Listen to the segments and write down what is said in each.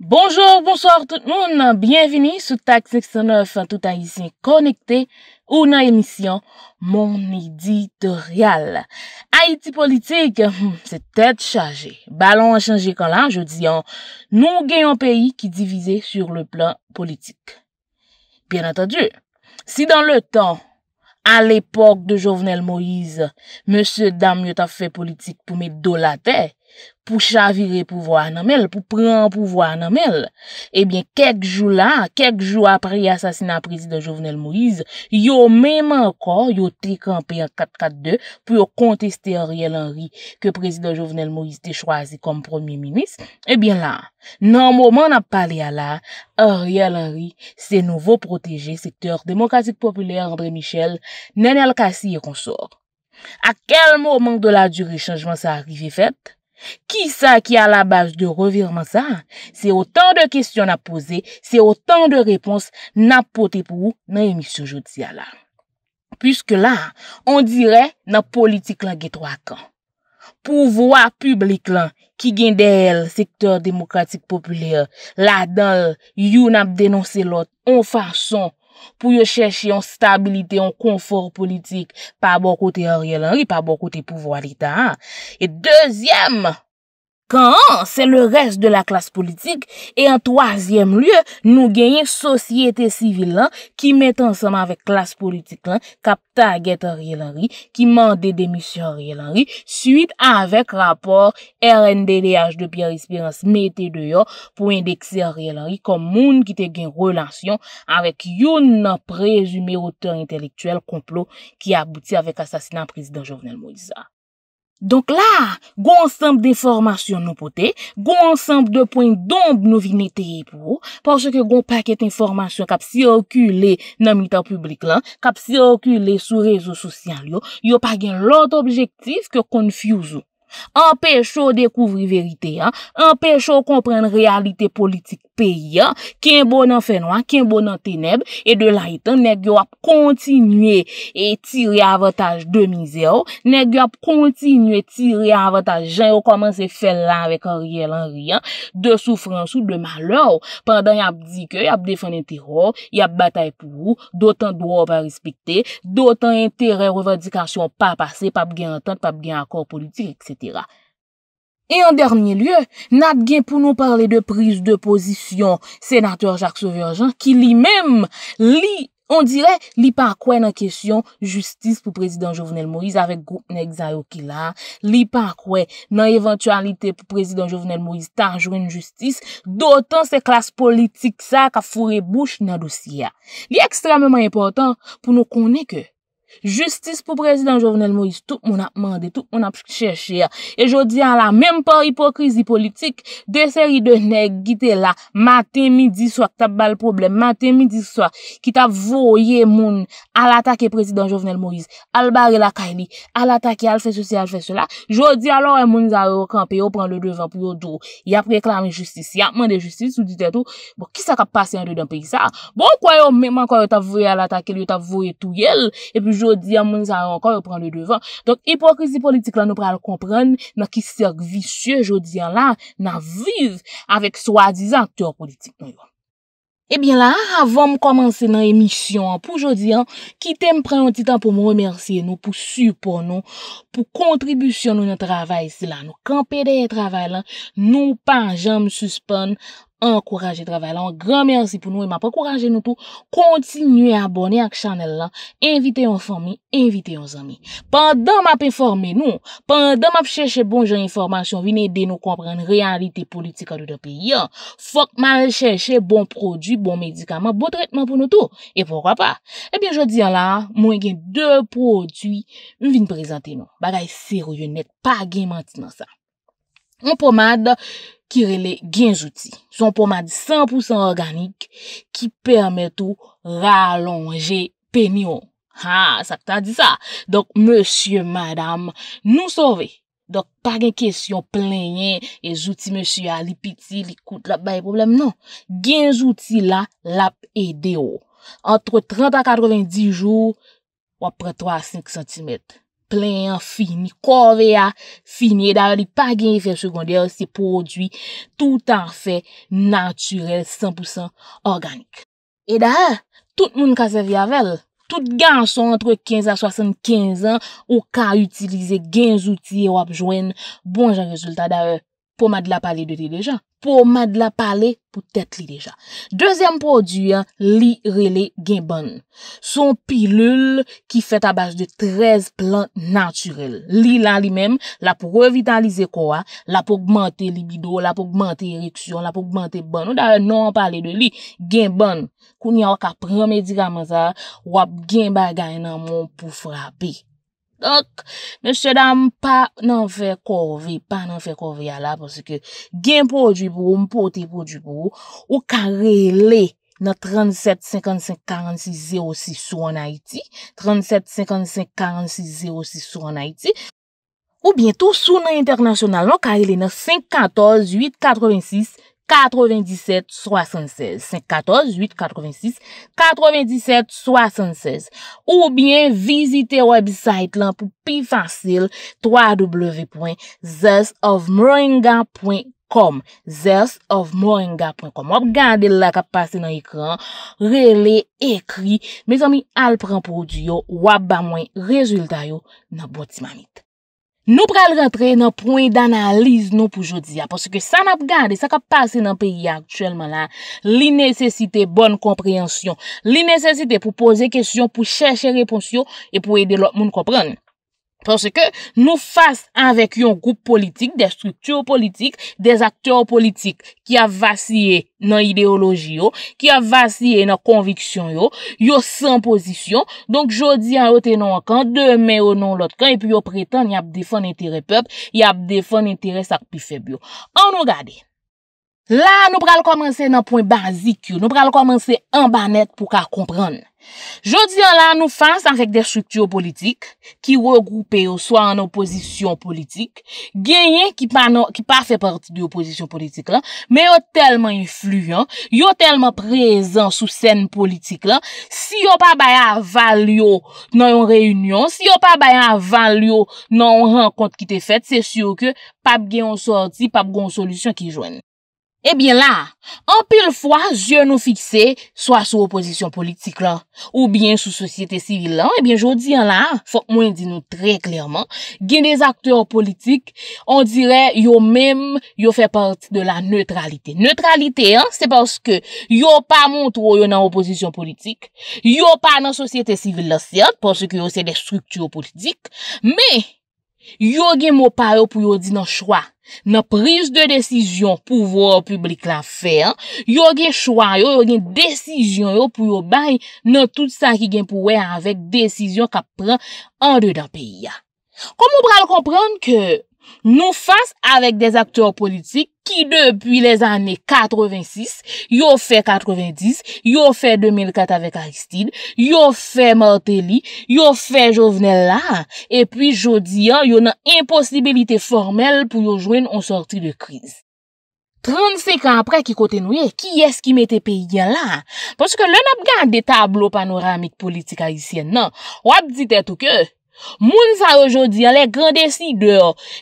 Bonjour, bonsoir tout moun, bienveni sou Tak 69, tout haitien konekte ou nan emisyon Mon Editorial. Haiti politik, se hmm, tèd chaje, balon a chanje kon lan, je diyan, nou gen yon peyi ki divize sur le plan politik. Bien atadu, si dan le tan, al epok de Jovenel Moïse, M. Dam yot a fè politik pou mè do la tè, pou chavire pou vwa nanmel, pou pren pou vwa nanmel. Ebyen, kek jou la, kek jou apre y asasina prezident Jovenel Moïse, yo mèm ankor, yo trik anpè an 4-4-2, pou yo konteste Ariel Henry ke prezident Jovenel Moïse te chwazi kom premier-ministre, ebyen la, nan mouman ap pale ala, Ariel Henry se nouvo proteje sektèr demokrasik popouler, ambre Michel, nen el kasi ye konsor. A kel mouman do la djure chanjman sa arrive fèt? Ki sa ki a la base de revirman sa, se otan de kestyon a pose, se otan de repons na pote pou nan emisyon jodi a la. Piske la, on dire na politik la getro a kan. Pouvoa publik la, ki gen del sektor demokratik populye, la dal, yon ap denonse lot, an fason, pou yo chèche yon stabilite, yon konfor politik pa bo kote oryel an, li pa bo kote pouvo alita. E dezyem! Kan an, se le res de la klas politik, e an toasyem lye nou genye sosyete sivil lan ki met ansama avek klas politik lan, kapta aget ariyelari, ki mande demisyon ariyelari, suite avek rapor RNDDH de Pierre Espérance mette deyo pou indekse ariyelari kon moun ki te gen relasyon avek yon prezume roteur intelektuel komplo ki abouti avek asasinan prezident Jornel Moïsa. Donk la, gwa ansanp de formasyon nou pote, gwa ansanp de pon donb nou vinete yi pou, porsye ke gwa paket informasyon kap si okule nan mita ou publik lan, kap si okule sou rezo sousyan yo, yo pak gen lout objektif ke konfyouzou. empèche ou dekouvri verite empèche ou komprenne realite politik peyi, kinbo nan fenwa kinbo nan teneb, e de la itan nek yo ap kontinye e tire avataj de mize ou oh. nek yo ap kontinye tire avataj, jan yo koman se fel la vek a riel an riyan de soufrans ou de mal ou oh. pandan yap dike, yap defen entero yap batay pou ou, dotan do ou pa respikte, dotan entere revadikasyon pa pase, pap gen entente, pap gen akor politik, etc Et en dernier lieu, nat gen pou nou parle de prise de position Senateur Jacques Sauveur-Jean Ki li mem, li, on dire, li pa akwe nan kesyon Justice pou Prezident Jovenel Moïse Avèk goup nek Zayou Kila Li pa akwe nan eventualite pou Prezident Jovenel Moïse Tanjouen justice Doutan se klas politik sa ka fure bouch nan dousiya Li ekstremement important pou nou kone ke justice pou prezident Jovenel Moïse tout moun ap mande, tout moun ap chèche e jò di an la, mèm pa hipokrizi politik, de seri de nè gite la, matè midi so ak ta bal problem, matè midi so ki ta voye moun al atake prezident Jovenel Moïse al bare la kani, al atake al fè sè sè al fè sè la, jò di an la, moun zare okan pe yo pran le devan pou yo dou ya preklami justice, ya mande justice ou ditè tou, bo ki sa ka pase an de den pe sa, bo kwayo mèm an kwa yo ta voye al atake, yo ta voye tou yel, e pi jò nou diyan mwen sa yon kore pran le devan. Donk, epokrizi politik la nou pran l kompran, nou ki sèk visye, nou diyan la nan viv avèk swa dizan aktor politik nou yon. Ebyen la, avon m komansen nan emisyon, pou nou diyan, ki te m pran yon titan pou m remersye nou, pou supon nou, pou kontribusyon nou nan travay si la. Nou, kan pede yon travay la, nou pan jan m suspon, an kouraje travè la, an gran mersi pou nou, e ma pa kouraje nou pou kontinye abone ak chanel la, invite yon fami, invite yon zami. Pandan ma pe informe nou, pandan ma pe chèche bon jen informasyon, vinè de nou kompren realite politika lout apè yon, fok ma chèche bon prodwi, bon medikaman, bon tretman pou nou tou, e poukwa pa. Ebyen jodi yon la, mwen gen dè prodwi, vinè prezante nou. Bagay serou yon net, pa gen manti nan sa. Un pomade ki rele genjouti. Son pomade 100% organik ki permete ou ralonge penyon. Ha, sa ta di sa. Donk, monsye, madame, nou sove. Donk, pa gen kesyon plenye e jouti monsye a li piti, li koute, la baye probleme. Non, genjouti la, lap e deyo. Antre 30 a 90 jou, wapre 3 a 5 cm. plen, fini, korve ya, fini, eda e li pa gen efek sekonde yo se podwi tout an fe naturel, 100% organik. E da e, tout moun ka se vi avel, tout gen son entre 15 a 75 an, ou ka utilize gen zouti e wap jwen, bon jan rezultat da e. Pou mad la pale de li dejan. Pou mad la pale pou tet li dejan. Dezem produyan, li rele gen ban. Son pilul ki fet abaj de 13 plant naturel. Li lan li men, la pou revitalize kwa, la pou augmente libido, la pou augmente ereksyon, la pou augmente ban. Ou da nan pale de li, gen ban. Kouni waka premedikaman sa, wap gen bagay nan moun pou frape. Donk, mè chè dam pa nan fè korve, pa nan fè korve ya la, pòsè ke gen po djibou, mè pote po djibou, ou karele nan 37-55-46-06 sou an Haiti, 37-55-46-06 sou an Haiti, ou bientou sou nan internasyonal, ou non, karele nan 5-14-8-86-06, 9776 514-886 9776 Ou bien, visite website lan pou pi fasil www.theosofmoringa.com theosofmoringa.com Op gande la ka pase nan ekran rele, ekri me zomi al pran pou diyo wap ba mwen rezulta yo nan botimanit Nou pral rentre nan pwen d'analize nou pou jodia. Pwoske sa nap gade, sa ka pase nan peyi aktuelman la. Li nesesite bon komprehensyon. Li nesesite pou pose kesyon, pou cheshe reponsyon e pou ede lot moun kompran. Pwese ke nou fase anvek yon goup politik, de strukturo politik, de aktyor politik ki a vasye nan ideoloji yo, ki a vasye nan konviksyon yo, yo san posisyon. Donk jodi an yote nan wakant, demen yo nan wakant, epi yo pretan yon ap defon entere pep, yon ap defon entere sakpi febyo. An nou gade, la nou pral komanse nan pwen bazik yo, nou pral komanse an banet pou ka kompran. Je diyo la nou fans anvek non, de struktiyo politik ki wè goupè yo swa an oposisyon politik, genyen ki pa fè parti di oposisyon politik la, me yo telman influyen, yo telman prezen sou sen politik la, si yo pa bayan avalyo nan yon reyunyon, si yo pa bayan avalyo nan yon renkont ki te fèt, se syo ke pap genyon sorti, pap gon solusyon ki jwenen. Ebyen eh la, anpil fwa zyon nou fikse, swa sou oposisyon politik la, ou byen sou sosyete sivil la, ebyen eh jodi an la, fok mwen di nou trey klerman, gen dez akteur politik, on dire yo mem yo fe part de la neutralite. Neutralite, an, se paske yo pa moun tro yo nan oposisyon politik, yo pa nan sosyete sivil la, serp, paske yo se de strukturo politik, me, Yo gen mou pa yo pou yo di nan chwa, nan priz de desizyon pou vò ou publik la fè, yo gen chwa yo, yo gen desizyon yo pou yo bay nan tout sa ki gen pou wè avèk desizyon kap pran an de dan peyi ya. Kom ou pral kompran ke... Nou fase avèk des aktyor politik ki depi les anè 86, yo fè 90, yo fè 2004 avèk Aristide, yo fè Martelly, yo fè Jovenel la, epi jodi an, yo nan imposibilite formel pou yo jwen on sorti de kriz. 35 an apre ki kote nou ye, ki es ki mette pe yon la? Poske lè nap gan de tablo panoramik politik Haitien nan, wap di tèt ou kè? moun sa yo jodi an, le grand desi de,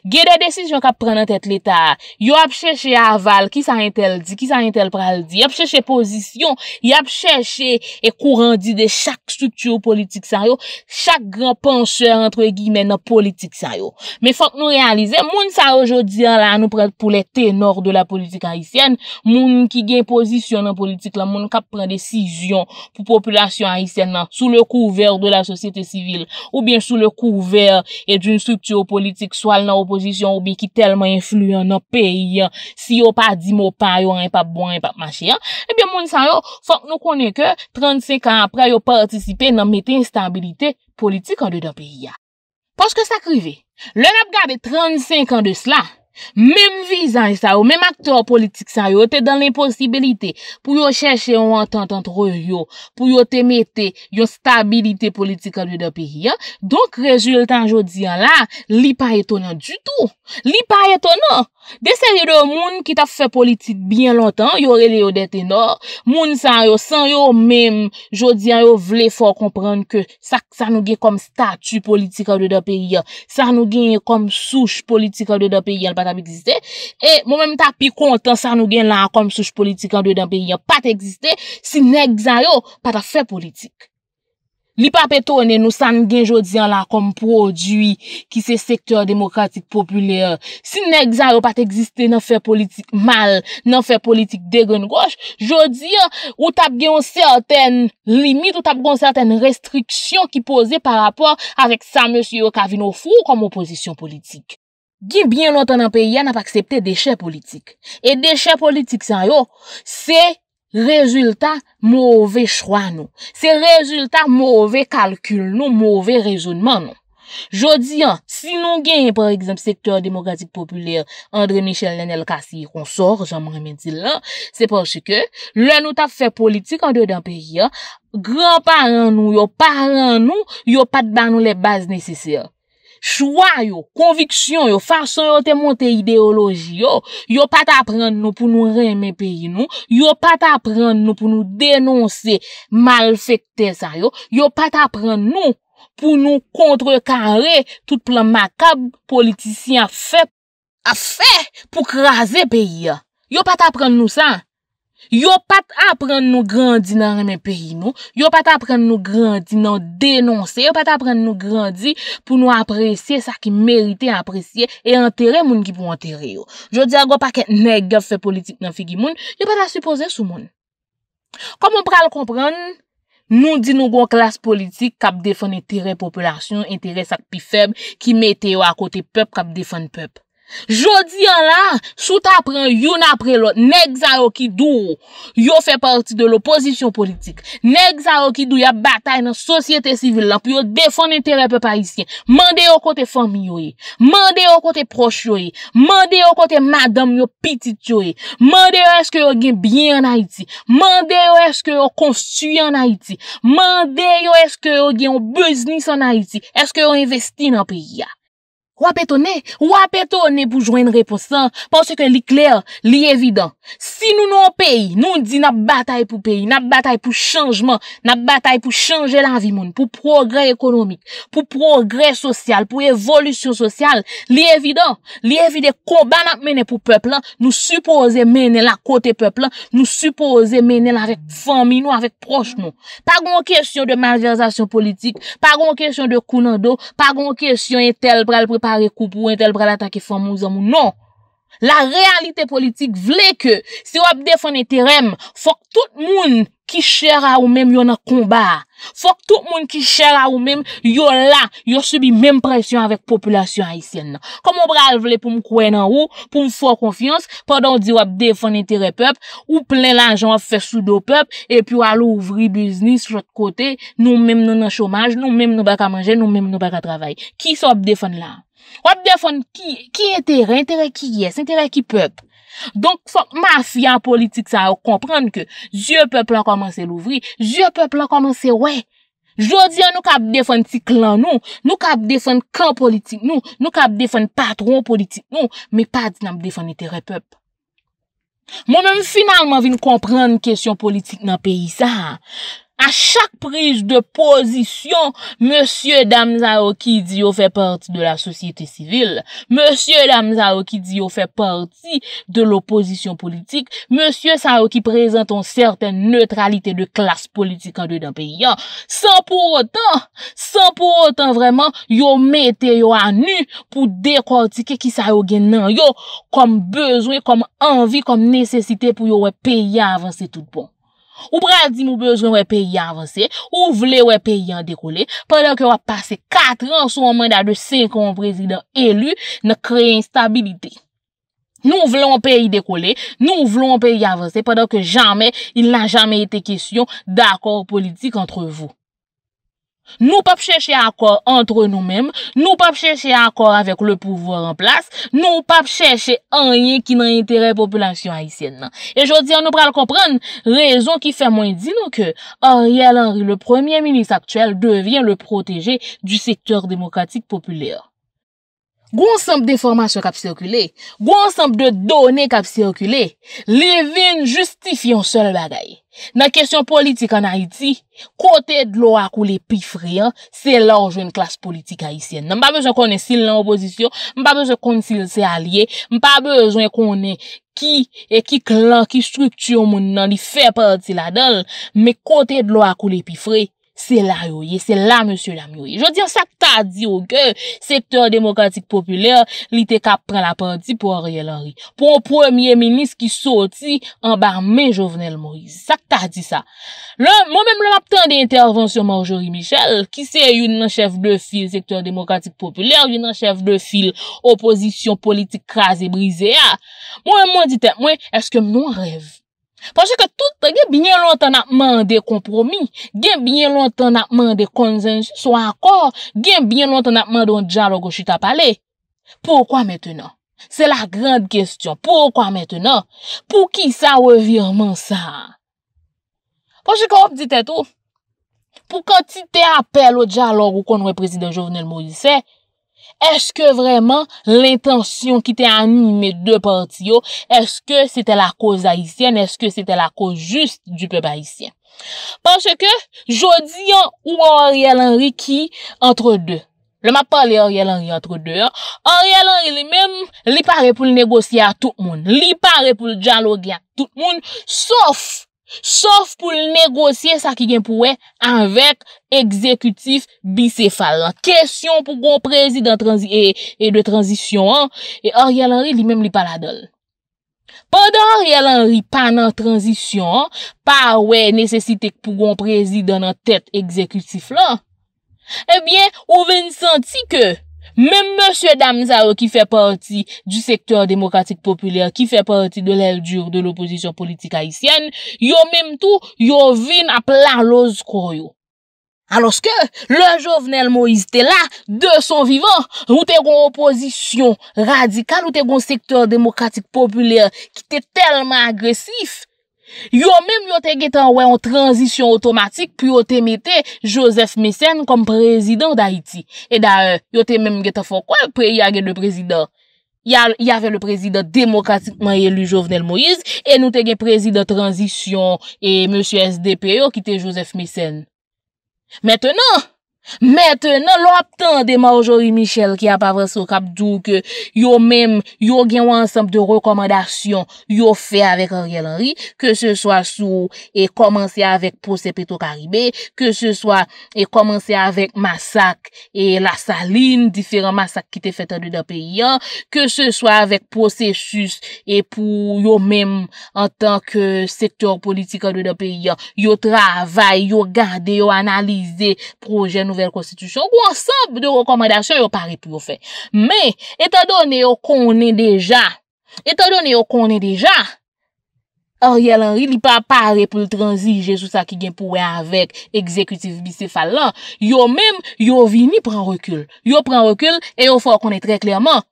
ge de desisyon kap prenen tet l'Etat, yo ap chèche aval, ki sa intel di, ki sa intel pral di, ap chèche pozisyon yap chèche e kou rendi de chak strukturo politik sa yo chak gran panseur entre gime nan politik sa yo, men fok nou realize, moun sa yo jodi an la an nou prete pou le tenor de la politik haisyen, moun ki gen pozisyon nan politik la, moun kap prenen desisyon pou populasyon haisyen nan, sou le kouver de la sosyete sivil, ou bien sou kouver e doun strukturo politik swal nan oposisyon ou bi ki telman influyen nan peyi, si yo pa di mou pa, yo an pa bon, an pa machiyan, e eh bi moun san yo, fok nou konen ke 35 an apre yo partisipe nan mette instabilite politik an de dan peyi ya. Poske sa krive, lè nap gade 35 an de slan, Mem vizan sa yo, mem aktor politik sa yo Te dan l'imposibilite Pou yo chèche yon wantant antro yo Pou yo te mette yon stabilite politik A lè de peyi ya Donk rezultant jodi ya la Li pa etona du tout Li pa etona Desè yon moun ki ta fè politik Bien lontan, yon relè yon dete no Moun sa yo, san yo mèm Jodi ya yo vle fò komprende ke Sa nou genye kom statu politik A lè de peyi ya Sa nou genye kom souche politik A lè de peyi ya E moun menm ta pi kontan san nou gen la kom souche politik an do dan pe yon pat eksiste si ne gzan yo pat a fè politik. Li pa petone nou san gen jodi an la kom prodwi ki se sektor demokratik populer. Si ne gzan yo pat eksiste nan fè politik mal, nan fè politik degon goch, jodi an ou tap gen certain limit, ou tap gen certain restriksyon ki pose par rapport avek sa monsi yo Kavinovou kom oposisyon politik. Gin bin loutan nan peyi an ap aksepte deche politik. E deche politik san yo, se rezultat mouve chwa nou. Se rezultat mouve kalkul nou, mouve rezonman nou. Jodi an, si nou gen, par exemple, sektor demokratik populer, André Michel, Lenel Kassi, yon sor, jaman remedi lan, se porsi ke, loun nou taf fe politik an de dan peyi an, gran paran nou, yo paran nou, yo pat ban nou le baz nese se an. Choua yo, konviksyon yo, fason yo te monte ideoloji yo, yo pat apren nou pou nou reme peyi nou, yo pat apren nou pou nou denonse mal fekte sa yo, yo pat apren nou pou nou kontre kare tout plan makab politisyen fe pou kraze peyi yo, yo pat apren nou sa. Yo pat apren nou grandi nan remen peyi nou, yo pat apren nou grandi nan denonse, yo pat apren nou grandi pou nou apresye sa ki merite apresye e anterè moun ki pou anterè yo. Jodi agwa pa ket neg gav fe politik nan figi moun, yo pat apre se pose sou moun. Kom moun pral kompran, nou di nou gwa klas politik kap defon etere populasyon, etere sak pi feb ki mete yo akote pep kap defon pep. Jodi an la, soute apren yon apren lo, neg za yo ki dou yo fe parti de l'oposisyon politik. Neg za yo ki dou ya batay nan sosyete sivil lan pou yo defon enterepe parisyen. Mande yo kote eh. fami yo e, mande yo kote proche yo e, eh. mande yo kote madame yo pitit yo e, eh. mande yo eske yo gen bien an Haiti, mande yo eske yo konstuyen an Haiti, mande yo eske yo gen yo beznis an Haiti, eske yo investi nan pi ya. wapetone, wapetone pou jwen reposan, panse ke li kler, li evidant. Si nou nou an peyi, nou di nap batay pou peyi, nap batay pou chanjman, nap batay pou chanje lan vi moun, pou progre ekonomik, pou progre sosyal, pou evolusyon sosyal, li evidant. Li evidant kon ban ap mene pou peplan, nou suppose mene la kote peplan, nou suppose mene la vek fami nou, vek proj nou. Pa gon kesyon de majorizasyon politik, pa gon kesyon de kounan do, pa gon kesyon etel pral pripa re koup ou entel bral atake famou zanmou. Non. La realite politik vle ke se wap defon eterem fok tout moun ki chera ou men yon akomba. Fok tout moun ki chera ou men yon la, yon subi men presyon avèk populasyon haisyen. Kamo bral vle pou mkwen an ou, pou mfwa konfians, padon di wap defon eterem pep, ou plen lanjan wap fè sou do pep, epi walo ouvri biznis wot kote, nou menm nou nan chomaj, nou menm nou baka manje, nou menm nou baka travay. Ki se wap defon la? Ou ap defon ki entere, entere ki yes, entere ki pep. Donk fok mafya an politik sa ou kompran ke je pep la komanse louvri, je pep la komanse wey. Jodi an nou ka ap defon si klan nou, nou ka ap defon kan politik nou, nou ka ap defon patron politik nou, me pa di nan ap defon entere pep. Mon men final man vin kompran kesyon politik nan peyi sa ha. A chak prij de pozisyon, Monsye Dam Saoki di yo fè parti de la sosyete sivil, Monsye Dam Saoki di yo fè parti de l'oppozisyon politik, Monsye Saoki prezenton serten neutralite de klas politik an de dan peyi yo, san pou otan, san pou otan vreman yo mette yo anu pou dekortike ki Saoki nan yo kom bezwe, kom anvi, kom nesesite pou yo we peyi avanse tout bon. Ou pradi mou bezwen wè peyi avanse, ou vle wè peyi yon dekoule, padan ke wè pase 4 an sou manda de 50 prezident elu, nè kreye instabilite. Nou vle wè peyi dekoule, nou vle wè peyi avanse, padan ke jamen, il nan jamen ete kesyon d'akor politik antre vou. Nou pap chèche akor antre nou mèm, nou pap chèche akor avèk le pouvor an plas, nou pap chèche anyen ki nan entere populasyon Haitien nan. E jodi an nou pral kompran, rezon ki fè mwen di nan ke Ariel Henry le premier ministre aktuel devyen le proteje du sektor demokratik populèr. Gwonsanp de formasyon kap sirkule, gwonsanp de donen kap sirkule, levin justifyon sol bagay. Nan kesyon politik an Haiti, kote dlo akou le pifriyan, se la ou jwen klas politik Haitien. Mpa bejwen konen sil lan oposisyon, mpa bejwen konen sil se alye, mpa bejwen konen ki e ki klan ki struktiyon moun nan di fe pati la dal, me kote dlo akou le pifriyan. Se la yoye, se la monsie la myoye. Jodi an sa kta di yoge, sektor demokratik popüler, li te kap pren la panti pou Ariel Henry. Pou an premier menis ki soti, an barmen Jovenel Moise. Sa kta di sa. Mo mèm l ap ten de intervansyon mor Jory Michel, ki se yon nan chef de fil sektor demokratik popüler, yon nan chef de fil oposisyon politik kras e brise. Mwen ah. mwen ditè, mwen eske mwen rev? Ponche ke tout gen binye lontan apman de kompromi, gen binye lontan apman de konzenj sou akor, gen binye lontan apman don djalog ou chita pale. Poukwa metenon? Se la grand kestyon. Poukwa metenon? Pou ki sa revirman sa? Ponche ke hop di te tou? Pou kan ti te apel ou djalog ou konwe prezident Jovenel Moussè, Eske vreman l'intensyon ki te anime de part yo? Eske sete la koz haisyen? Eske sete la koz just du peb haisyen? Pansye ke, jodi an ou a Oriella Henry ki entre de? Joma pale Oriella Henry entre de. Oriella Henry li men, li pare pou l'negosye a tout moun. Li pare pou l'jalo gyan tout moun. Sof! Sof pou l'negosye sa ki gen pou we Anvek ekzekutif bisefal La kesyon pou goun prezi E de transisyon E or yal anri li mem li pala dol Padan or yal anri Pan nan transisyon Par we nesesite pou goun prezi Dan nan tet ekzekutif la Ebyen ou ven santi ke Mem monsye Damzaro ki fe parti du sektor demokratik populer, ki fe parti de lèl djur de l'oposisyon politik haisyen, yo mem tou yo vin ap la loz kroyo. Aloske, le jovenel Moïse te la de son vivan, ou te gon oposisyon radikal, ou te gon sektor demokratik populer, ki te telman agresif. Yo mèm yo te getan wè an tranzisyon otomatik pi yo te metè Joseph Misen kom prezidant da iti. E da euh, yo te mèm getan fòk wè pou e yage le prezidant. Yave le prezidant demokratikman elu Jovenel Moïse e nou te gen prezidant tranzisyon e M.S.D.P. yo ki te Joseph Misen. Mètenan, Mètè, nan lò aptan de Marjorie Michel ki ap avan sou kapdou yo mèm, yo gen wansanp de rekomandasyon yo fè avèk an gèlèri, ke se swa sou e komansè avèk pro sepeto karibè, ke se swa e komansè avèk masak e la salin, diferent masak ki te fèt an dè dè peyi an, ke se swa avèk pro sechus e pou yo mèm an tank sektor politik an dè dè peyi an yo travè, yo gade yo analize projen nouvel konstitusyon, ou ansan de rekomandasyon, yo pare pou yo fe. Me, etan donen yo konen deja, etan donen yo konen deja, Oriel Henry li pa pare pou l'transige sou sa ki gen pou we avek ekzekutif bisefal la, yo men, yo vini pren rekyl. Yo pren rekyl, e yo fwa konen tre klyaman,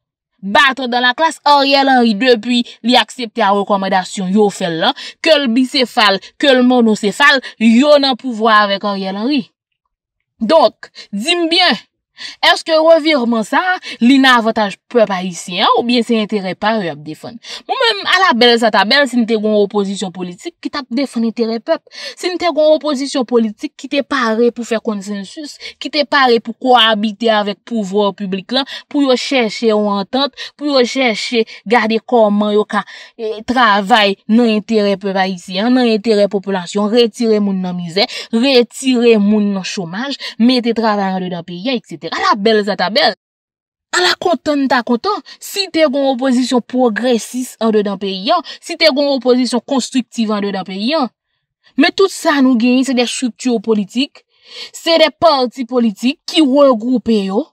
batre dan la klas Oriel Henry depi li aksepte a rekomandasyon yo fel la, ke l'bisefal, ke l'monocefal, yo nan pouvo avèk Oriel Henry. Dok, zimbye! Eske revirman sa Li na avataj pep a isi Ou bien se intere pari ap defon Mou men a la bel sa tabel Si nte gwen oposisyon politik Ki tap defon intere pep Si nte gwen oposisyon politik Ki te pare pou fè konsensus Ki te pare pou kou habite avèk pouvò Pou yo chèche ou antant Pou yo chèche gade koman Yo ka eh, travay nan intere pep a isi Nan intere populasyon Retire moun nan mizè Retire moun nan chomaj Mete travay an de dan piye Etc A la bel zata bel A la kontan ta kontan Si te kon oposisyon progresis an de dan pe yon Si te kon oposisyon konstriptiv an de dan pe yon Me tout sa nou genyi se de strukturo politik Se de parti politik ki regroupe yo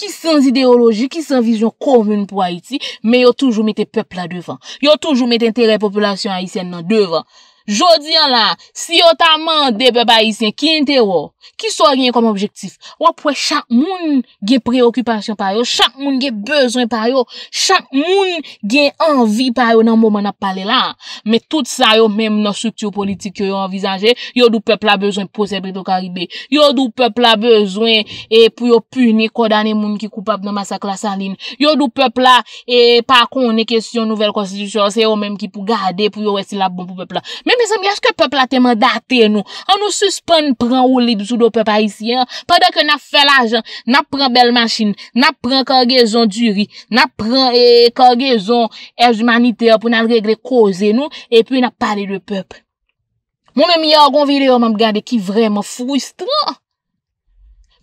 Ki san ideologi, ki san vizyon komoun pou Haiti Me yo toujou mette pepl la devan Yo toujou mette entere populasyon Haitienne nan devan Jodi an la, si yotaman de beba isyen ki ente yo, ki so rin konm objektif, wapwe chak moun gen preokupasyon pa yo, chak moun gen bezwen pa yo, chak moun gen anvi pa yo nan mouman ap pale la, me tout sa yo menm nan struktiw politik yo yo envizanje, yo do pepla bezwen posebri do karibe, yo do pepla bezwen pou yo e, puni, kodane moun ki koupap nan masakla salin, yo do pepla, e pa kon ne kesyon nouvel konstitusyon, se yo menm ki pou gade pou yo wesi la bon pou pepla, me Temizan mi, aske peple la teman date nou? A nou suspon preng ou libsou do pepe a yisi, an? Pendan ke na felajan, na preng bel masin, na preng korgezon diwi, na preng korgezon evjmanite pou nan regle kose nou, e pwen a pale de pepe. Moun mè mi yon videyo mab gande ki vreman fwist.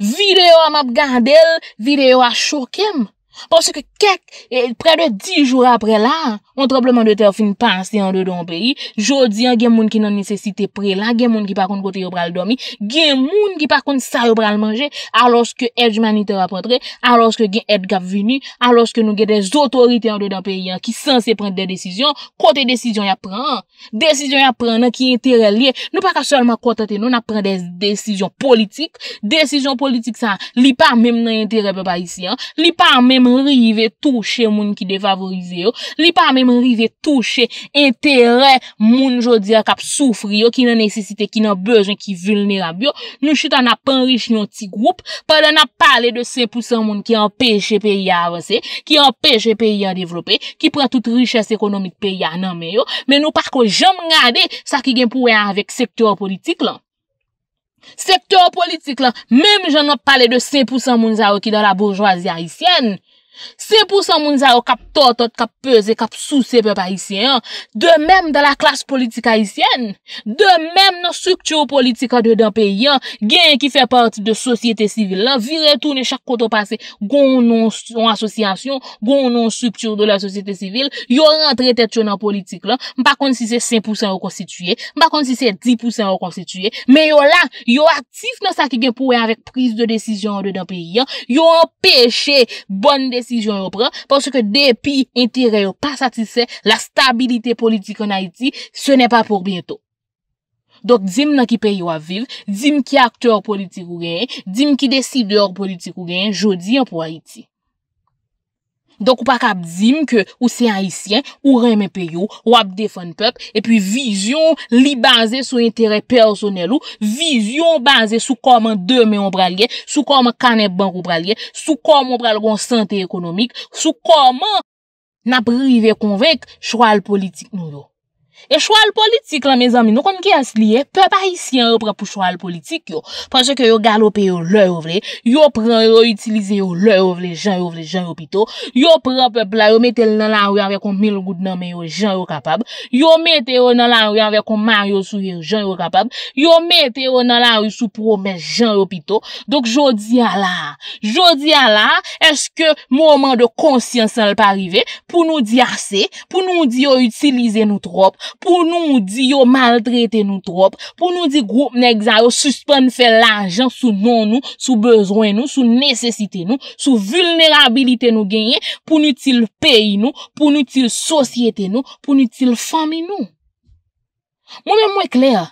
Videyo mab gande, videyo a chokèm. Pwese ke kek Pre de di jou apre la On trableman de ter fin pas Te an do don peyi Jodi an gen moun ki nan nisesite pre la Gen moun ki pakoun kote yo pral domi Gen moun ki pakoun sa yo pral manje An loske Edgman ite rapotre An loske gen Edgar vini An loske nou gen de zotorite an do don peyi Ki sanse pren de desisyon Kote desisyon ya pren Desisyon ya pren nan ki interrelye Nou pa ka solman kontate nou Nan pren de desisyon politik Desisyon politik sa Li pa mèm nan yon terrel pe pa isi Li pa mèm mèm rive touche moun ki defavorize yo, li pa mèm rive touche entere moun jodi a kap soufri yo ki nan nesesite, ki nan bejan, ki vulnerabyo, nou chit an apan rich yon ti group, pa an ap pale de 5% moun ki an peche peyi a avanse, ki an peche peyi a devlope, ki pran tout riches ekonomik peyi a nanme yo, mèm nou parko jom gade sa ki genpou an avek sektor politik lan. Sektor politik lan, mèm jen ap pale de 5% moun ki dan la bourgeoisie haisyen, 5% moun za yo kap totot kap peze, kap sou sepe pa isyen de mèm da la klas politika isyen, de mèm nan strukturo politika de dan pe yon gen ki fe part de sosyete sivil virè toune chak koto pase goun non asosyasyon goun non strukturo de la sosyete sivil yo rentre tet yo nan politik la mpa kon si se 5% yo konstituye mpa kon si se 10% yo konstituye me yo la, yo aktif nan sa ki gen pou e avèk pris de desisyon de dan pe yon yo an peche bonde si joun yon pran, porske depi intere yon pasatise la stabilite politik yon ha iti, se ne pa pou bwento. Dok, jim nan ki pe yon aviv, jim ki akte yon politik yon gen, jim ki deside yon politik yon gen, jodi yon pou ha iti. Donk ou pa ka ap zim ke ou se haisyen, ou reme peyo, ou ap defon pep, epi vizyon li baze sou entere personel ou, vizyon baze sou koman deme ou pralye, sou koman kanep bank ou pralye, sou koman pralye gwen sante ekonomik, sou koman nap rive konvek chwal politik nou yo. E choual politik la, me zami, nou konn ki as liye, pe pa isi an yo pre pou choual politik yo. Pan se ke yo galope yo lè ou vle, yo pren yo yo itilize yo lè ou vle, jan yo vle, jan yo pito. Yo pren pepla, yo mete lè nan la ou avè kon mil goud nan me yo, jan yo kapab. Yo mete yo nan la ou avè kon mar yo sou, jan yo kapab. Yo mete yo nan la ou sou pro mè, jan yo pito. Dok, jodi ala, jodi ala, eske mouman de konsyansan lè pa rive, pou nou di ase, pou nou di yo itilize nou trop, pou nou di yo maltrete nou trop, pou nou di group negzay yo suspon fè l'ajan sou non nou, sou bezwen nou, sou nesesite nou, sou vulnerabilite nou genye, pou nou til peyi nou, pou nou til sosyete nou, pou nou til fami nou. Mwen mwen mwen kler,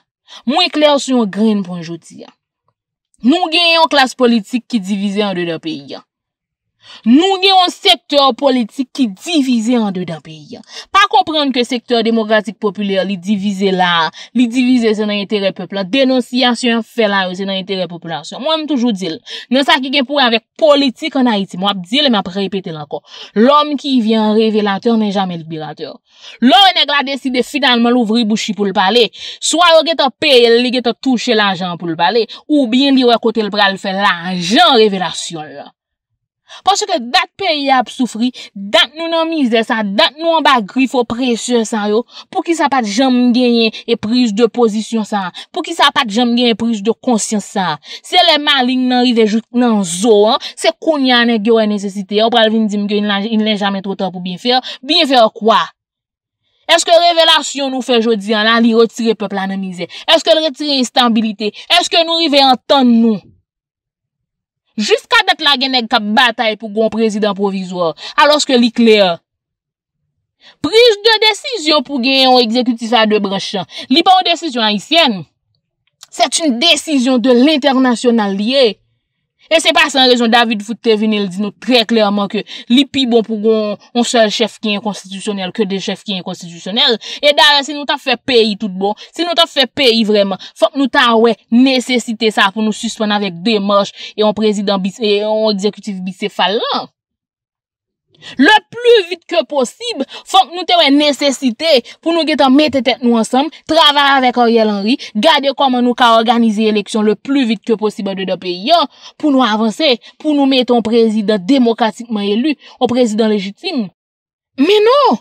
mwen mwen kler sou yon gren pou anjoti ya. Nou genye yon klas politik ki divize an de de peyi ya. Nou gen yon sektor politik ki divize an de dan peyi Pa komprende ke sektor demokratik populer li divize la Li divize se nan yon tere popla Denosiyasyon fe la yo se nan yon tere populasyon Mwen m toujou dil Nè sa ki gen poure avek politik an Haiti Mwen ap dil men ap repete lanko Lom ki yon revélateur men jam elbérateur Lò yon neg la deside finalman louvri bouchi pou l'pale Swa yo gen ta pey el li gen ta touche l'ajan pou l'pale Ou bien diwe kote l pral fe l'ajan revélasyon la Ponche ke dat pey ap soufri, dat nou nan mizè sa, dat nou an bagri fò presyon sa yo, pou ki sa pat jom genyen e priz de posisyon sa, pou ki sa pat jom genyen e priz de konsyon sa. Se le maling nan rive jout nan zo, se kounyan en gyo en nesosite, ou pralvin di mke in len jamen trotan pou bin fèr, bin fèr kwa? Eske revelasyon nou fè jodi an, an li retire pepl an nan mizè? Eske le retire instabilite? Eske nou rive an tan nou? Jiska det la genèk kap batay pou goun prezident provizor. Aloske li kle a. Prij de desisyon pou genyon ekzekutisa de brech. Li pa ou desisyon an isyen. Set yon desisyon de l'internasyonal liye. E se pa san rezon David Foutevinil di nou tre klerman ke li pi bon pou gon on sel chef ki en konstitusyonel, ke de chef ki en konstitusyonel. E dalè se nou ta fè peyi tout bon, se nou ta fè peyi vreman, fòk nou ta wè nesesite sa pou nou suspon avèk de mòj e on prezidant bisefal, e on dezekutif bisefal lan. Le plu vit ke posib, fonk nou te wè nesesite pou nou getan mette tek nou ansam, travè avèk oryèl anri, gade koman nou ka organize eleksyon le plu vit ke posib ade da pe yon, pou nou avanse, pou nou metton prezident demokratikman elu, o prezident lejitim. Men nou,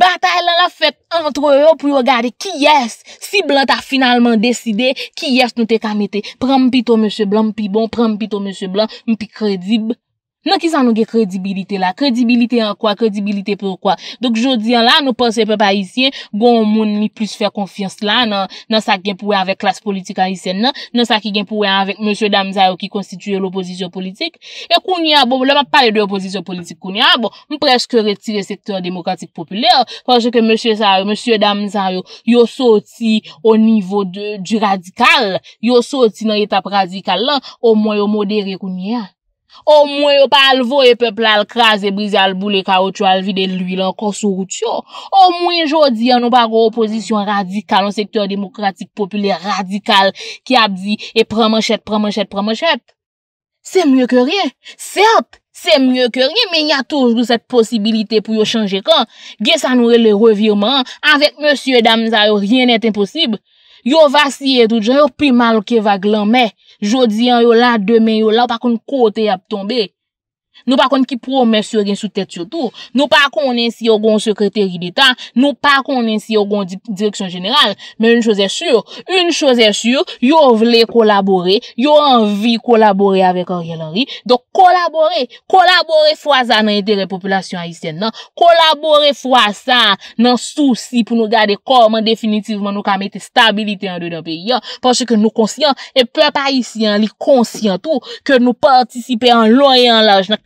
batay lan la fèt antre yo pou yo gade ki yes, si Blan ta finalman deside, ki yes nou te ka mette, pranm pi to M. Blan, mpi bon, pranm pi to M. Blan, mpi kredib. Non ki san nou gen kredibilite la, kredibilite an kwa, kredibilite pou kwa. Dok jodi an la, nou pense pe pa isye, goun moun ni plus fe konfians la, nan sak gen pouwe avèk klas politika isye nan, nan sak gen pouwe avèk M. Damzayou ki konstituye l'opozisyon politik. E kouni a bo, lèman pale de opozisyon politik kouni a bo, m prejke retire sektor demokratik popüler, kwa jè ke M. Damzayou yo soti o nivou du radikal, yo soti nan etap radikal la, o mwen yo modere kouni a. Ou mwen yo pa al vo e pepl al kras e brize al boule ka ou tchou al vide l'huile an konsou ou tchou. Ou mwen jodi an ou pa go oposisyon radikal an sektor demokratik popule radikal ki ap di e pram chet, pram chet, pram chet. Se mye ke rye, serp, se mye ke rye, men ya touj nou set posibilite pou yo chanje kan. Ge san ou e le revirman, avek monsye e damza yo ryen et imposib. Yo va siye tout jan, yo pi mal ki va glan, me, jodi an yo la, demen yo la, ou pa kon kote yap tombe. Nou pa kon ki promech yon gen sou tèt chotou. Nou pa kon ensi yon gon sekreteri di tan. Nou pa kon ensi yon gon direksyon jeneral. Men yon chose sur. Yon vle kolabore. Yon anvi kolabore avèk Orgel Henry. Dok kolabore. Kolabore fwa sa nan yon dere populasyon Haitien nan. Kolabore fwa sa nan sou si pou nou gade kormen. Definitivman nou kamete stabilite an do nan peyi an. Ponche ke nou konsyen. E ple pa Haitien li konsyen tou. Ke nou partisipe an lonye an laj nan.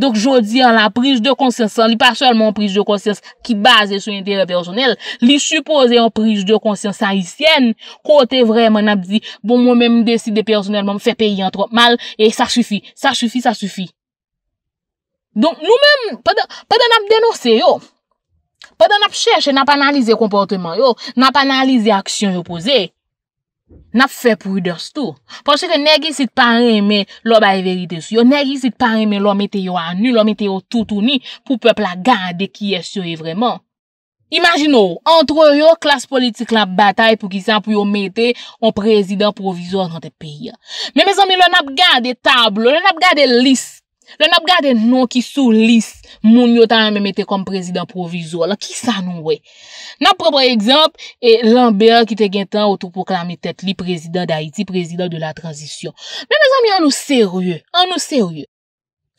Donk jodi an la prij de konsyansan, li pa solman prij de konsyansan ki baze sou intere personel, li supose an prij de konsyansan hisyen, kote vreman ap di, bon mwen mwen mwen deside personel mwen mwen fè peyi an trop mal, e sa chufi, sa chufi, sa chufi. Donk nou mwen, pa dan ap denose yo, pa dan ap chèche, nap analize komporteman yo, nap analize aksyon yo posey, Nap fe pou y de stou. Pwosye te negi sit pa reme lo ba e verite sou. Yo negi sit pa reme lo meteyo anu, lo meteyo toutouni pou pwep la gade ki esyo e vreman. Imagino, antre yo, klas politik la batay pou ki san pou yo meteyo an prezident provizor nan te peyi. Me me zon mi lo nap gade tablo, lo nap gade lis. Le nap gade nou ki sou lis moun yotan an men mette kom prezident provizor. La ki sa nou we? Nap propre egzamp, e lan bel ki te gen tan ou trok poklami tet li prezident d'Haïti, prezident de la transisyon. Men azan mi an nou serye, an nou serye.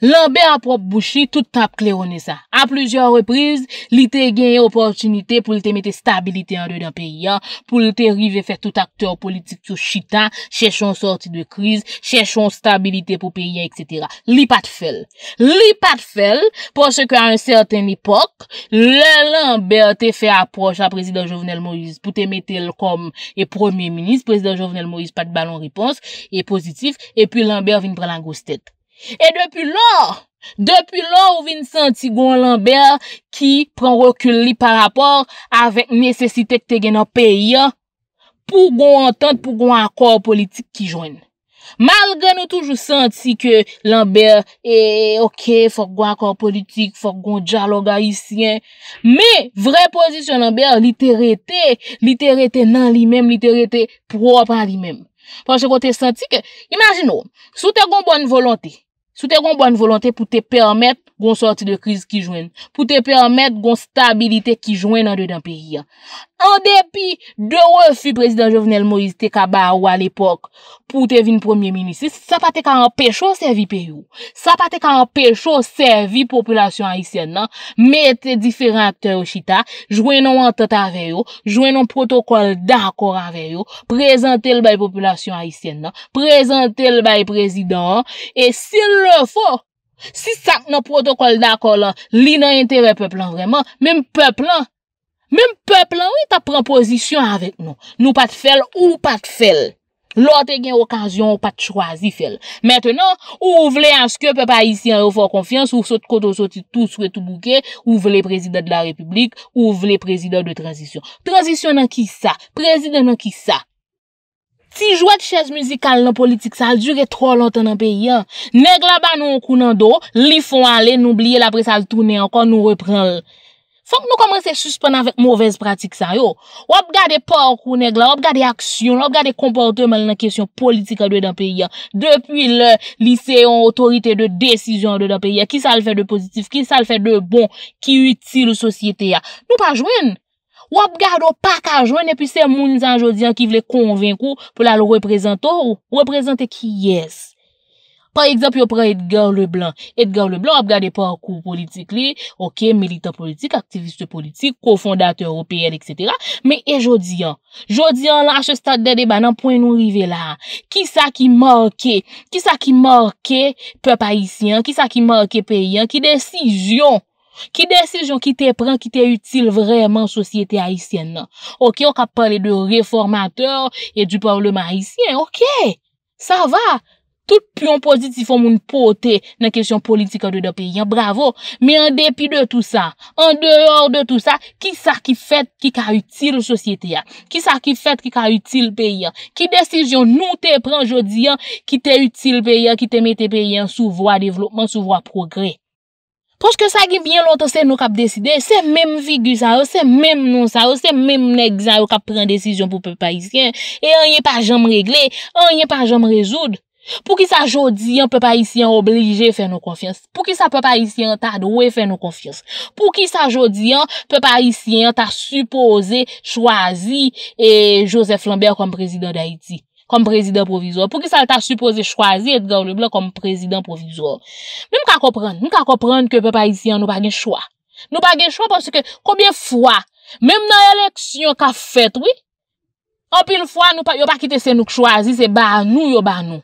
Lambert aprop bouchi, tout tap klerone sa. A plujer repriz, li te genye opportunite pou li te mette stabilite an de dan periyan, pou li te rive fè tout akteur politik sou chita, chèchon sorti de kriz, chèchon stabilite pou periyan, etc. Li pat fèl. Li pat fèl, porsè kè an certain ipok, le Lambert te fè aproche a prezident Jovenel Moïse, pou te mette l kom e promye minis, prezident Jovenel Moïse pat balon ripons, e pozitif, e pi Lambert vin pre lan gous tèt. E depi lor, depi lor ou vin santi gwen Lambert ki pran rekul li par rapor avèk nesesite k te gen an peyi an pou gwen antante, pou gwen akor politik ki jwen. Mal gen nou toujou santi ke Lambert e ok fok gwen akor politik, fok gwen djaloga isyen, me vre pozisyon Lambert, literéte, literéte nan li men, literéte propan li men. Sou te kon bon volante pou te permette Gon sorti de kriz ki jwen Pou te permet gon stabilite ki jwen Nan dedan periyan An depi de refu prezident Jovenel Morizite Kabar ou al epok Pou te vin premier minisist Sa pate kan pecho servi periyou Sa pate kan pecho servi Populasyon Haitien nan Mete diferent akteur chita Jwen nou an tata aveyo Jwen nou protokol d'akor aveyo Prezente l bay populasyon Haitien nan Prezente l bay prezident E sil le fo Si sak nan protokol d'akor lan, li nan interè peplan vreman, mèm peplan, mèm peplan wè ta pran posisyon avèk nou. Nou pat fèl ou pat fèl. Lò te gen okasyon ou pat chwazi fèl. Mètènan, ou vle anske pepa isi an ou fò konfians, ou sot koto soti tout sou et tout bouke, ou vle prezidè de la republik, ou vle prezidè de transisyon. Transisyon nan ki sa, prezidè nan ki sa. Ti jwa t'chez muzikal nan politik, sa al dure tro lontan nan peyi ya. Negla ba nou an kou nan do, li fon ale, nou blye la pre sa al toune an kon nou repren l. Fonk nou komanse suspon avèk mouvez pratik sa yo. Wap gade por kou negla, wap gade aksyon, wap gade komportemen nan kesyon politik an doi nan peyi ya. Depi l liseyon, otorite de desisyon an doi nan peyi ya. Ki sa al fè de pozitif, ki sa al fè de bon, ki util ou sosyete ya. Nou pa jwen. Wap gado pa ka jwen epi se moun zan Jodian ki vle konven kou pou la lor reprezento ou reprezente ki yes. Par ekzamp yo pre Edgar Leblanc. Edgar Leblanc wap gade parkour politik li, ok, milita politik, aktiviste politik, kofondate européen, etc. Me e Jodian. Jodian la se stadde de banan pou en nou rive la. Ki sa ki morke? Ki sa ki morke pe pa isyan? Ki sa ki morke pe yan? Ki desizyon? Ki desijon ki te pren ki te util Vreman sosyete haisyen nan Ok, an ka pale de reformateur E du pavleman haisyen Ok, sa va Tout pi an pozitifon moun pote Nan kesyon politika de do peyen, bravo Me an depi de tout sa An deor de tout sa Ki sa ki fet ki ka util sosyete ya Ki sa ki fet ki ka util peyen Ki desijon nou te pren jodi yan Ki te util peyen Ki te mette peyen sou voa devlopman Sou voa progre Poske sa gen bien loto se nou kap deside, se menm figu sa yo, se menm nou sa yo, se menm nek sa yo kap pren desisyon pou pe paisyen, e anye pa jom regle, anye pa jom rezoud, pou ki sa jodi an pe paisyen oblije fè nou konfians, pou ki sa pe paisyen ta doye fè nou konfians, pou ki sa jodi an pe paisyen ta supose chwazi e Joseph Lambert kom prezident d'Haïti. kom prezident provizor. Pou ki sa l ta suppose chwazi Edgar Leblanc kom prezident provizor. Nou pa gen chwa. Nou pa gen chwa pwase ke koubyen fwa. Mem nan eleksyon ka fwet, oui? Anpil fwa, nou pa kite se nou chwazi. Se ba an nou, yo ba an nou.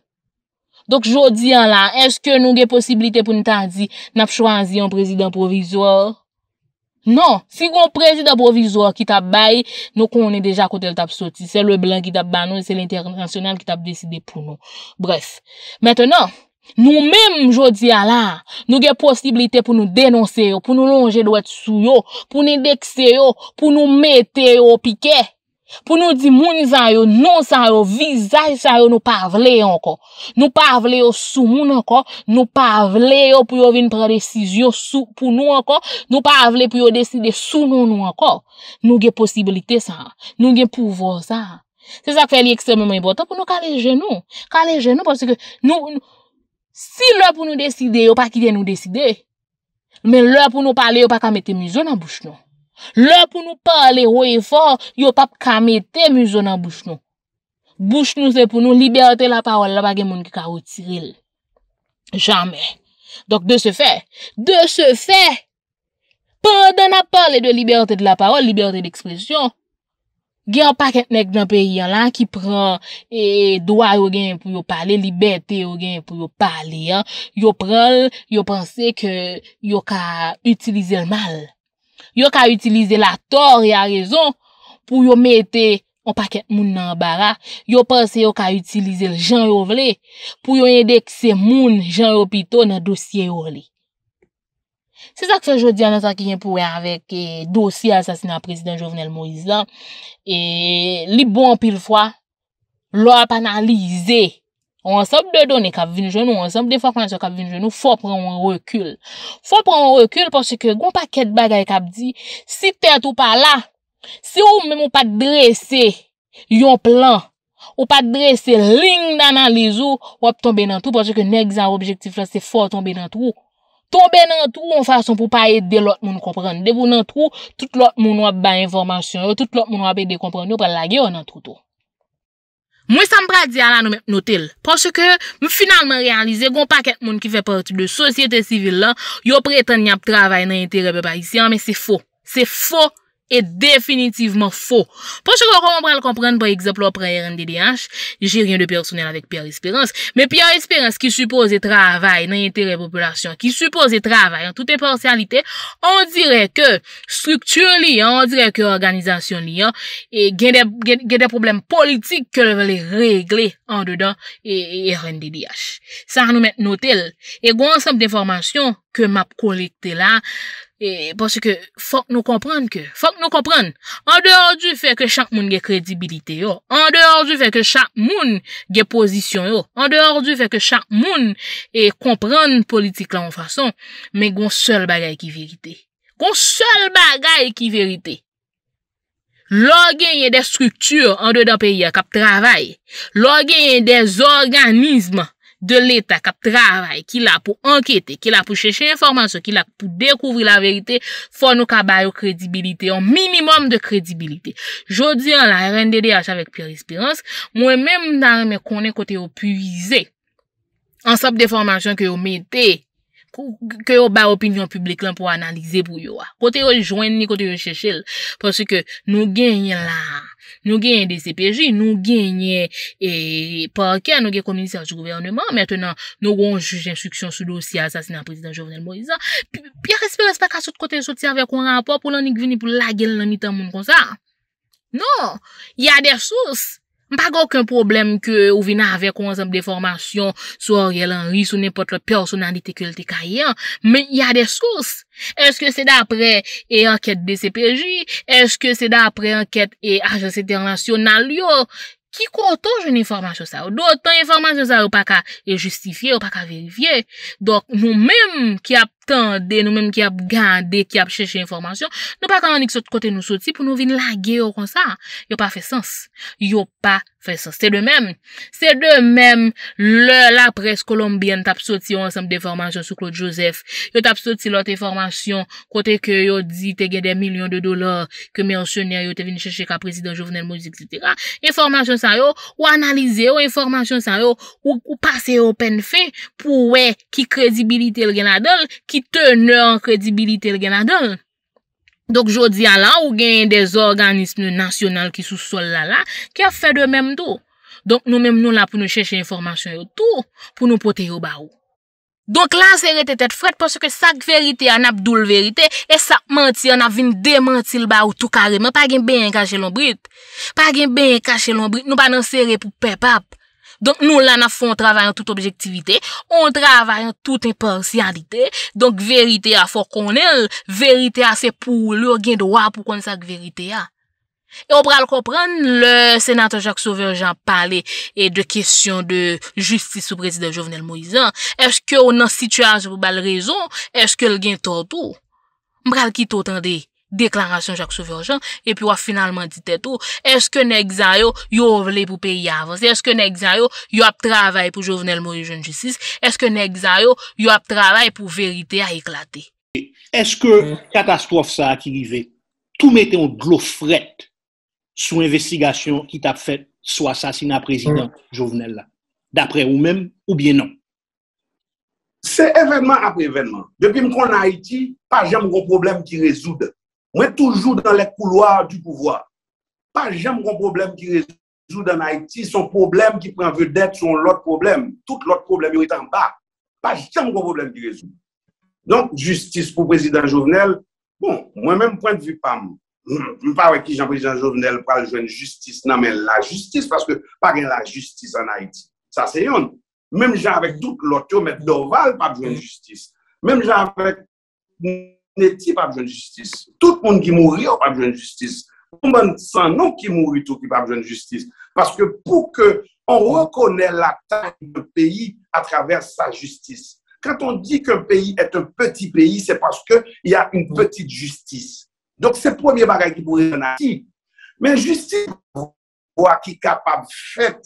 Dok jodi an la, eske nou gen posibilite pou nou ta di nap chwazi yon prezident provizor? Non, si kon prezi d'apovizor ki tap bayi, nou konen deja kote l tap soti. Se le blan ki tap banon, se l internasyonal ki tap deside pou nou. Bres, metenon, nou men mjodi ala, nou gen posibilite pou nou denonse yo, pou nou longe dwe tsu yo, pou nou indekse yo, pou nou mete yo pike. Pou nou di moun zan yo, nou zan yo, vizaj zan yo, nou pa avle yo anko. Nou pa avle yo sou moun anko. Nou pa avle yo pou yo vin pre-desis yo sou pou nou anko. Nou pa avle yo pou yo deside sou moun anko. Nou gen posibilite zan. Nou gen pouvo zan. Se sa kfe li eksemen mwen botan pou nou kaleje nou. Kaleje nou porsi ke nou... Si lò pou nou deside yo pa ki den nou deside. Men lò pou nou pale yo pa ka mette mizou nan bouch nou. Lè pou nou parle ou e for, yo pap kamete mou zonan bouch nou. Bouch nou se pou nou liberte la parole la bagè moun ki ka otiril. Jamè. Dok de se fe, de se fe, pa dè na parle de liberte de la parole, liberte de l'ekspresyon, gen pa ketnek nan peyi yon lan ki pran e doa yo gen pou yo pale, liberte yo gen pou yo pale, yo pran yo pense ke yo ka utilize l mal. Yo ka utilize la tor ya rezon pou yo mete on paket moun nan barat. Yo pense yo ka utilize l jan yo vle pou yo yende kse moun jan yo pito nan dosye yo li. Se sa ki fè jodi anan sa ki yon pouwe avèk e, dosye asasinan prezident Jovenel Moizlan. E, li bon pil fwa, lor panalize. On ansep de don e kap vin jenou, on ansep de fok ansep kap vin jenou, fok pran ou an rekul. Fok pran ou an rekul porsè ke goun pa ket bagay kap di, si te an tou pa la, si ou mèm ou pa dresè yon plan, ou pa dresè ling nan analizou, wap tombe nan tou. Porsè ke nexan objektif la se fok tombe nan tou, tombe nan tou yon fason pou pa e de lot moun kompran. De vou nan tou, tout lot moun wap ba informasyon, tout lot moun wap e de kompran, yon pa lage ou nan tou tou. Mwen sa mbra di ala nou met nou tel. Pon se ke, mwen finalman realize, goun pa ket moun ki fe parti de sosyete sivil la, yo preten nyap travay nan entere beba ah, isyan, men se fo. Se fo! e definitivman fò. Po chè kwa mwen pran l kompran, pa ekzemplon pran RNDDH, jè ryen de pèr sounen avèk pèr espérans, mè pèr espérans ki suppose travay nan yon terè populasyon, ki suppose travay an touten porsyalite, an direk ke struktur li, an direk ke organizasyon li, gen de problem politik ke le velè regle an dèdan e RNDDH. Sa an nou men notel, e gwen ansem d'informasyon ke map kolekte la, E paske fok nou kompran ke, fok nou kompran, an de ordi fè ke chak moun gen kredibilite yo, an de ordi fè ke chak moun gen pozisyon yo, an de ordi fè ke chak moun e kompran politik lan ou fason, men goun sol bagay ki verite. Goun sol bagay ki verite. Lò genye de struktur an de dan peyi a kap travay, lò genye de zorganizman. De l'Etat kap travay, ki la pou anketi, ki la pou cheshi informasyon, ki la pou dekouvri la verite, fon nou ka bayo kredibilite, yon minimum de kredibilite. Jodi an la RNDD achavek pyor espirans, mwen menm nan mè konen kote yo pu vize, ansap de formasyon ki yo mette, ki yo bayo opinyon publik lan pou analize pou yowa. Kote yo jwen ni, kote yo cheshi l, pou se ke nou genye lan. nous gagnons des CPJ, nous gagnons et parquets, nous gagnons commissaire du gouvernement. Maintenant, nous avons juge d'instruction sur dossier assassinat président Jovenel Moïse. Pierre Espérance, pas qu'à ce côté, sortir avec un rapport pour l'année qui vient pour la gueule dans le monde comme ça. Non, il y a des sources Mpa gòk yon problem ke ou vina avè konsem de formasyon sou oryèl anri, sou nè potre pèw, sou nan di te kèl te kèyè, men y a de sours. Eske se dè apre e anket DCPJ, eske se dè apre anket e AJCT anasyon nan lyo, Ki konton jen informasyon sa ou? Doutan, informasyon sa ou pa ka e justifiye, ou pa ka verifiye. Donk, nou menm ki ap tende, nou menm ki ap gande, ki ap cheshe informasyon, nou pa kan anik sot kote nou soti pou nou vin lage yo kon sa. Yo pa fe sens. Yo pa Fè sa, se de mèm, se de mèm, la presse kolombienne tap soti yo ansem de informasyon sou Claude Joseph, yo tap soti lote informasyon kote ke yo di te gede milyon de dolar, ke menyon sènyan yo te vini chèche ka prezident Jovenel Mouzik, etc. Informasyon san yo, ou analize yo, informasyon san yo, ou pase yo pen fe pou we ki kredibilite l gen adol, ki tene an kredibilite l gen adol. Donk jodi a la ou genye des organisme nasyonal ki sou sol la la ki a fe de mem do. Donk nou mem nou la pou nou chèche informasyon yo tou pou nou pote yo ba ou. Donk lan sere te tet fred porsè ke sak verite an ap dou l verite e sak manti an avin demanti l ba ou tou kareman. Pa gen ben kache l ombrit, pa gen ben kache l ombrit nou pa nan sere pou pep ap. Donk nou la na fon travay an tout objektivite, on travay an tout imporsyandite, donk verite a fok konel, verite a se pou lour gen dowa pou kon sa kverite a. E o pral kopran, le senator Jacques Sauveur Jean Palé e de kesyon de justice ou preside jovenel Moisan, eske ou nan situasyon pou bal rezon, eske l gen tonto? Mpral ki tontande? Deklarasyon Jacques Sauveur-Jean Epi wap finalman dite tou Eske Nek Zayou yow vle pou peyi avans Eske Nek Zayou yow ap travay pou Jovenel Mouye Jeune J6 Eske Nek Zayou yow ap travay pou verite a eklate Eske katastrofe mm. sa akilive Tou mette yon glou fret Sou investigasyon ki tap fet Sou asasina prezident mm. Jovenel la Dapre ou men ou bien nan Se evenman apre evenman Depi m kon Haiti Pa jem kon problem ki rezoud Mwen toujou dan lè kouloar du pouvoi. Pa jèm kon problem ki rezou dan Haiti, son problem ki pren vèdèt son lòt problem. Tout lòt problem yon etan pa. Pa jèm kon problem ki rezou. Donk, justice pou prezident Jovenel, bon, mwen mèm point vi pam. Mwen pa wè ki jèm prezident Jovenel pa jèm justice nan men la justice paske pa gen la justice an Haiti. Sa se yon. Mèm jèm avèk tout lòt yo mèm doval pa jèm justice. Mèm jèm avèk... neti besoin de justice. Tout moun ki mouri pas besoin de justice. le sans san qui ki mouri tou pas besoin de justice. que que pour on reconnaisse la taille de pays à travers sa justice. Quand on dit qu'un pays est un petit pays, c'est parce qu'il y a une petite justice. Donc, c'est le premier bagage qui pourrait en Mais justice, qui est capable de faire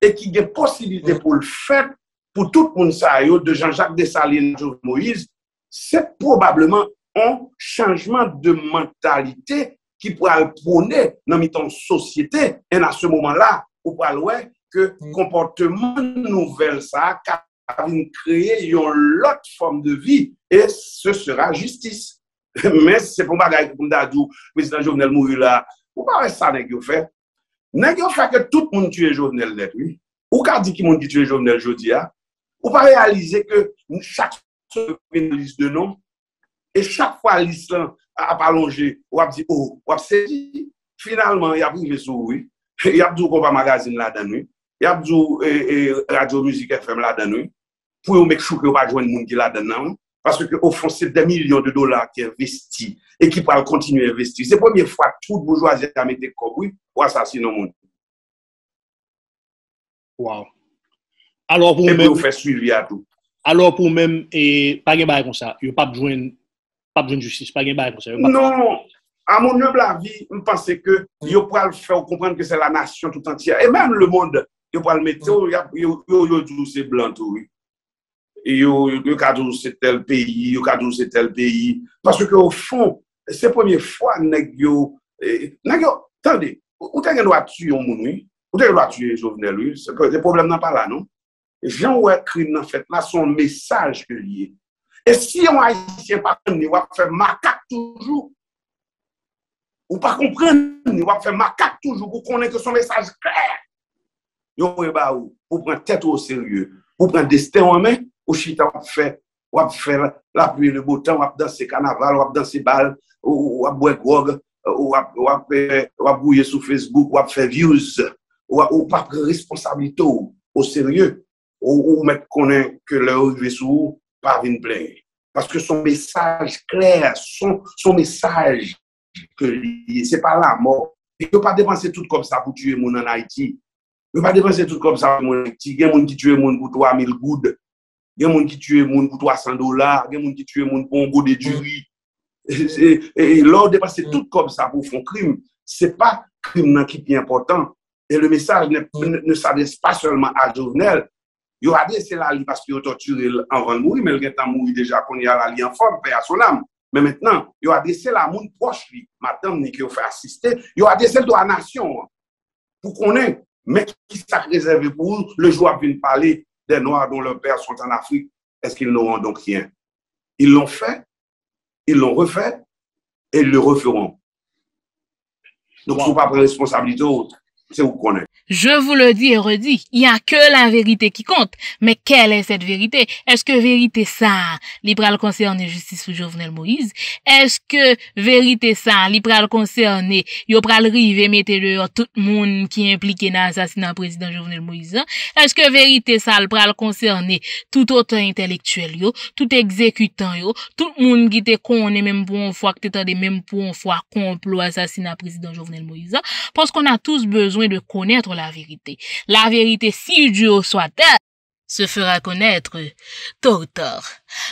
et qui a possibilité pour le faire, pour tout le monde, de Jean-Jacques Dessalines, de Moïse, c'est probablement an chanjman de mentalite ki pou al pwone nan mitan sosyete en a se mouman la, ou pal wè ke komportemen nouvel sa ka avin kreye yon lot form de vi e se sera justis. Mè se pou mba gaya koumdadou mè se nan jovnel mou yula, ou pa wè sa nèk yo fè? Nèk yo fè ke tout moun tue jovnel dèp, ou ka di ki moun ki tue jovnel jodi ya, ou pa realize ke mou chak se pwene liste de nou Et chaque fois l'Island a palongé, oh, wap se dit, finalement, y'a pou yveso wou, y'a pou djou kompa magazine la dan nou, y'a pou djou e, e, radio-musique FM la dan nou, pou y'ou mèk chouk y'ou pa jwenn moun ki la dan nou, parce que au fond, c'est des millions de dollars qui est investi et qui peuvent continuer à investir. C'est la première fois que tout le bourgeoisie a été comme oui ou e a s'assiné au monde. Wow. Et puis, on fait suivre y'a tout. pa bjoun justice, pa gen bag. Non, a moun nye blavi, m'pense ke yo pral fè ou komprende ke se la nasyon tout antya. E mèm le moun de, yo pral mète ou, yo yo dou se blan tou. Yo yo kadou se tel peyi, yo kadou se tel peyi. Paske ke ou fon, se premiè fwa, nèk yo nèk yo, tande, ou te gen do a tuyon moun ou, ou te gen do a tuyon jounel ou, se problem nan pala, non? Vyan ou ekrin, nan fèt, nan son mesaj ke liye. E si yon a yi chen pa prene, wap fe makak toujou. Ou pa prene, wap fe makak toujou, pou konen ke son mesaj kler. Yon we eh ba ou, pou pren tet ou serye, pou pren desten ou men, ou chita wap fe, wap fe la pli le botan, wap dan se kanaval, wap dan se bal, wap wek wog, wap bouye sou Facebook, wap fe views, ou pa pre responsabito ou serye, ou met konen ke lè ou jwe sou, pas venir Parce que son message clair, son, son message, ce c'est pas la mort. Il ne pas dépenser tout comme ça pour tuer mon en Haïti. Il ne pas dépenser tout comme ça pour mon Haïti. Il y a des gens qui tuent mon pour 3000 gouttes. Il y a des gens qui tuent mon pour 300 dollars. Il y a des gens qui tuent mon pour un goût de jury. Et, et, et passer tout comme ça pour faire un crime, ce n'est pas un crime qui est important. Et le message ne, ne s'adresse pas seulement à Jovenel, Yo adressé la li parce qu'ils ont torturé avant de mourir, mais le temps mourir déjà qu'on y a la en forme, paix à son âme. Mais maintenant, yo adressé la moun proche li, madame ni qui ont fait assister, yo adressé le la nation pour qu'on ait, mais qui s'est réservé pour le jour de parler des Noirs dont leurs pères sont en Afrique, est-ce qu'ils n'auront donc rien Ils l'ont fait, ils l'ont refait, et ils le referont. Donc, il ne faut pas prendre responsabilité autre. Je vous le dis et redis, y a que la verite qui compte, mais quelle est cette verite? Est-ce que verite ça, li pral concerné justice ou Jovenel Moïse? Est-ce que verite ça, li pral concerné, yo pral rive et mette de yo tout moun ki implike na assassinat président Jovenel Moïse? Est-ce que verite ça, li pral concerné tout autre intellectuel yo, tout exécutant yo, tout moun ki te kon, ne mèm pou an fwa, ki te tan de mèm pou an fwa, kon plou assassinat président Jovenel Moïse? Pense kon a tous bezoun de konètr la verite. La verite si diyo swa tè, se fèra konètr, tor tor.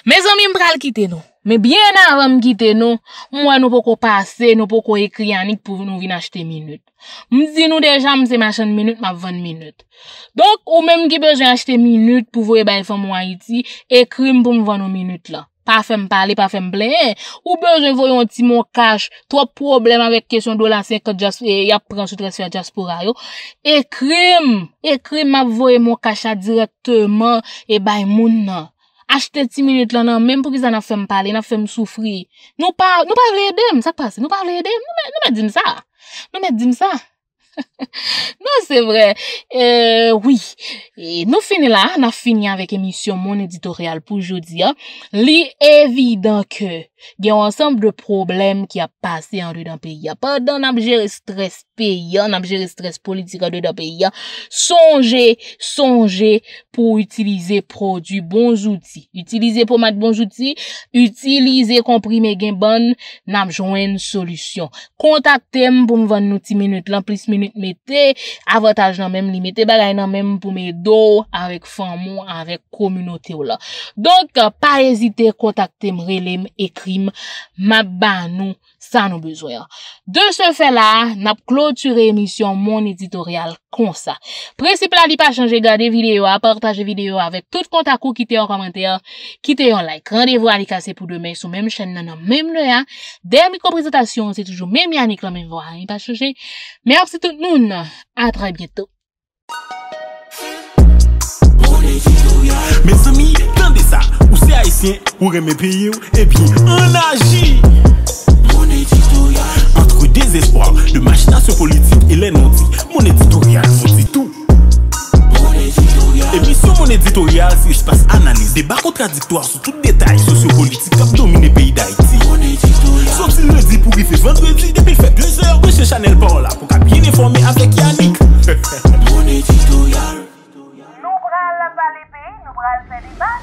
Me zon mi mpral kite nou. Me bien avan mkite nou, mwen nou poko pase, nou poko ekri anik pou nou vin achete minut. Mzi nou deja mse machan minut, mwen vwenn minut. Donk, ou eh men mkibè jen achete minut pou vwe bèl fè mwen iti, ekri mpou mvwenn ou minut la. Pa fèm pale, pa fèm blè. Ou benjè voyon ti moun kache, to problem avèk kesyon do lan sen, e ya prans ou tre sè a jaspoura yo. E krim, e krim avoye moun kache a direkte man, e bay moun nan. Achete ti minute lan nan, menm pou ki sa na fèm pale, na fèm soufri. Nou pa, nou pa vle edèm, sakpase? Nou pa vle edèm, nou mè dim sa. Nou mè dim sa. Non, se vre, euh, woui, nou fini la, nan fini avèk emisyon moun editoryal pou joudi, li evidankè. gen wansanp de problem ki a pase anre dan peya. Pa dan nanb jere stres peya, nanb jere stres politika anre dan peya, sonje, sonje pou utilize produ bonjouti. Utilize pou mat bonjouti, utilize komprime gen bon nanb jounen solusyon. Kontakte m pou m vann nou ti minute lan, plis minute mette, avataj nanmem li mette, bagay nanmem pou m edo avek famon, avek komunote ou la. Donk, pa ezite kontakte m, relem, ekri Mab ba nou sa nou bezwe De se fe la Nap kloture emisyon mon editorial Kon sa Precipla li pa chanje gade videyo A partaje videyo Avèk tout kontakou Kite yon komentè Kite yon like Rendez-vous alikase pou demè Sou mèm chen nan mèm lè Dè mikoprezentasyon Se toujou mèm yannik Lè mèm vwa Li pa chanje Mèm apse tout nou A tra bieto Mèm sami Ou reme peye ou, e bi en aji Mon editorial Entre desespoir, de machinasyon politik Elen on di, mon editorial Mon editorial E bi sou mon editorial Si ou jpas analize debak kontradiktoir Sou tout detay sosyo politik Kap nomine peyi d'Aiti Soti le di pou rifes vendredi Depi l feblej de che Chanel parla Fou kap yen informe avlek yannik Mon editorial Nou bral la balipe, nou bral feribak